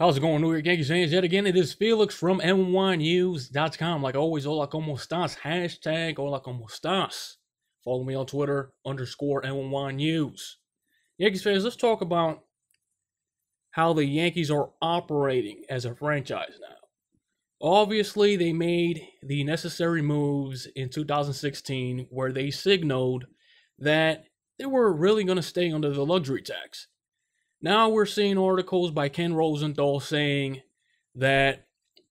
How's it going, New York Yankees fans? Yet again, it is Felix from NYNews.com. Like always, hola como estás? Hashtag hola como estás. Follow me on Twitter, underscore NYNews. Yankees fans, let's talk about how the Yankees are operating as a franchise now. Obviously, they made the necessary moves in 2016 where they signaled that they were really going to stay under the luxury tax. Now we're seeing articles by Ken Rosenthal saying that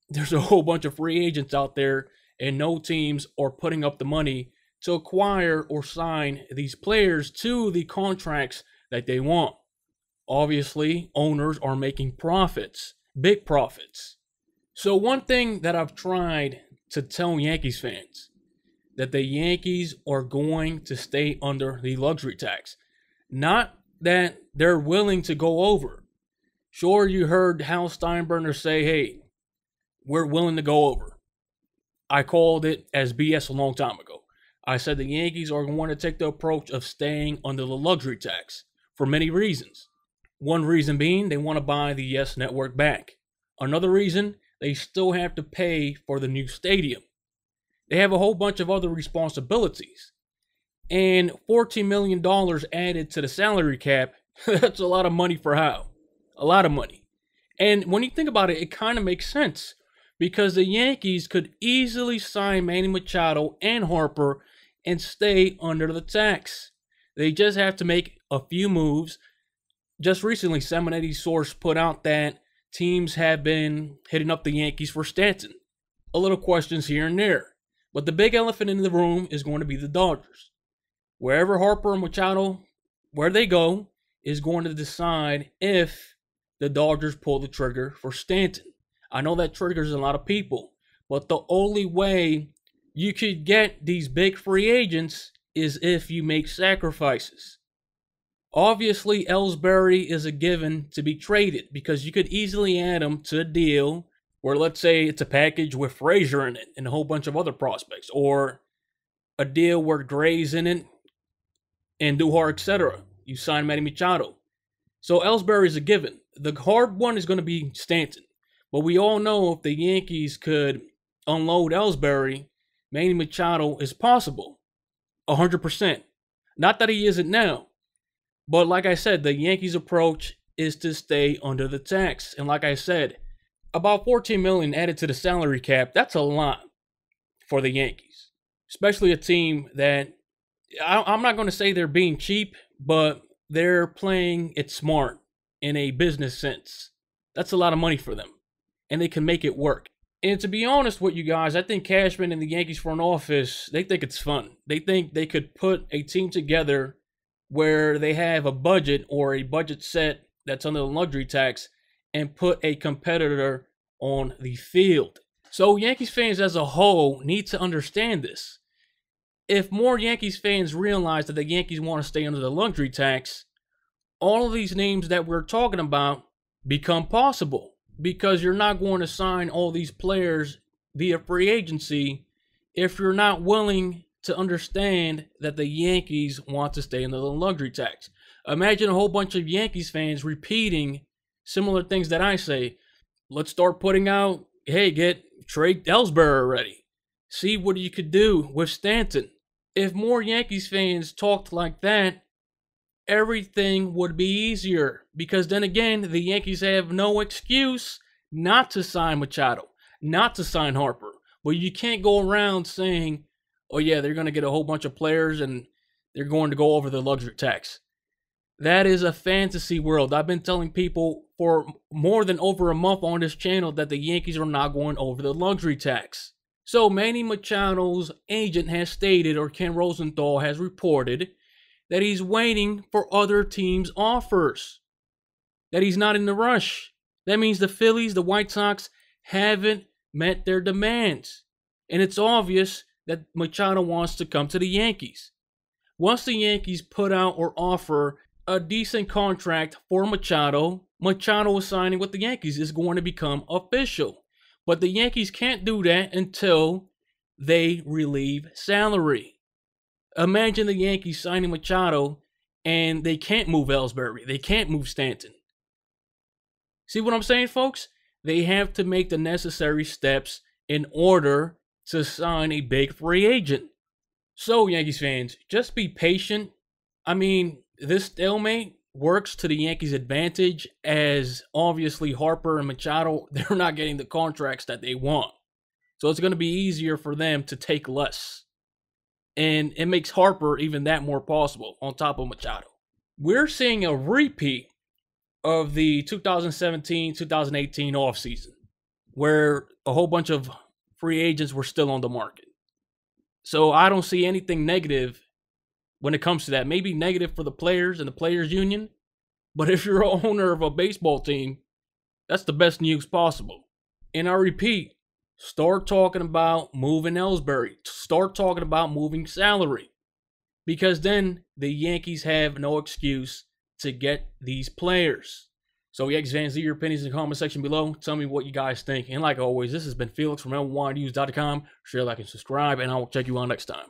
there's a whole bunch of free agents out there and no teams are putting up the money to acquire or sign these players to the contracts that they want. Obviously, owners are making profits, big profits. So, one thing that I've tried to tell Yankees fans that the Yankees are going to stay under the luxury tax. Not that they're willing to go over. Sure, you heard Hal Steinbrenner say, hey, we're willing to go over. I called it as BS a long time ago. I said the Yankees are going to take the approach of staying under the luxury tax for many reasons. One reason being they want to buy the Yes Network back. Another reason, they still have to pay for the new stadium. They have a whole bunch of other responsibilities and $14 million added to the salary cap. That's a lot of money for how? A lot of money. And when you think about it, it kind of makes sense because the Yankees could easily sign Manny Machado and Harper and stay under the tax. They just have to make a few moves. Just recently, Simonetti source put out that teams have been hitting up the Yankees for Stanton. A little questions here and there. But the big elephant in the room is going to be the Dodgers wherever Harper and Machado, where they go, is going to decide if the Dodgers pull the trigger for Stanton. I know that triggers a lot of people, but the only way you could get these big free agents is if you make sacrifices. Obviously, Ellsbury is a given to be traded because you could easily add him to a deal where, let's say, it's a package with Frazier in it and a whole bunch of other prospects, or a deal where Gray's in it and Duhar, etc. You sign Manny Machado. So Ellsbury is a given. The hard one is going to be Stanton. But we all know if the Yankees could unload Ellsbury, Manny Machado is possible. 100%. Not that he isn't now. But like I said, the Yankees' approach is to stay under the tax. And like I said, about 14 million added to the salary cap, that's a lot for the Yankees, especially a team that I, am not going to say they're being cheap, but they're playing it smart in a business sense. That's a lot of money for them, and they can make it work. And to be honest with you guys, I think Cashman and the Yankees front office, they think it's fun. They think they could put a team together where they have a budget or a budget set that's under the luxury tax and put a competitor on the field. So Yankees fans as a whole need to understand this if more Yankees fans realize that the Yankees want to stay under the luxury tax, all of these names that we're talking about become possible because you're not going to sign all these players via free agency if you're not willing to understand that the Yankees want to stay under the luxury tax. Imagine a whole bunch of Yankees fans repeating similar things that I say. Let's start putting out, hey, get Trey Ellsbury ready. See what you could do with Stanton. If more Yankees fans talked like that, everything would be easier. Because then again, the Yankees have no excuse not to sign Machado, not to sign Harper. But you can't go around saying, oh, yeah, they're going to get a whole bunch of players and they're going to go over the luxury tax. That is a fantasy world. I've been telling people for more than over a month on this channel that the Yankees are not going over the luxury tax. So Manny Machado's agent has stated, or Ken Rosenthal has reported, that he's waiting for other teams' offers, that he's not in the rush. That means the Phillies, the White Sox, haven't met their demands. And it's obvious that Machado wants to come to the Yankees. Once the Yankees put out or offer a decent contract for Machado, Machado is signing with the Yankees is going to become official. But the Yankees can't do that until they relieve salary. Imagine the Yankees signing Machado and they can't move Ellsbury. They can't move Stanton. See what I'm saying, folks? They have to make the necessary steps in order to sign a big free agent. So, Yankees fans, just be patient. I mean, this stalemate works to the Yankees' advantage, as obviously Harper and Machado, they're not getting the contracts that they want. So it's going to be easier for them to take less. And it makes Harper even that more possible on top of Machado. We're seeing a repeat of the 2017 2018 offseason, where a whole bunch of free agents were still on the market. So I don't see anything negative when it comes to that. Maybe negative for the players and the players union, but if you're a owner of a baseball team, that's the best news possible. And I repeat, start talking about moving Ellsbury. Start talking about moving salary. Because then the Yankees have no excuse to get these players. So, yeah, fans, your opinions in the comment section below. Tell me what you guys think. And like always, this has been Felix from L1News.com. Share, like, and subscribe, and I will check you out next time.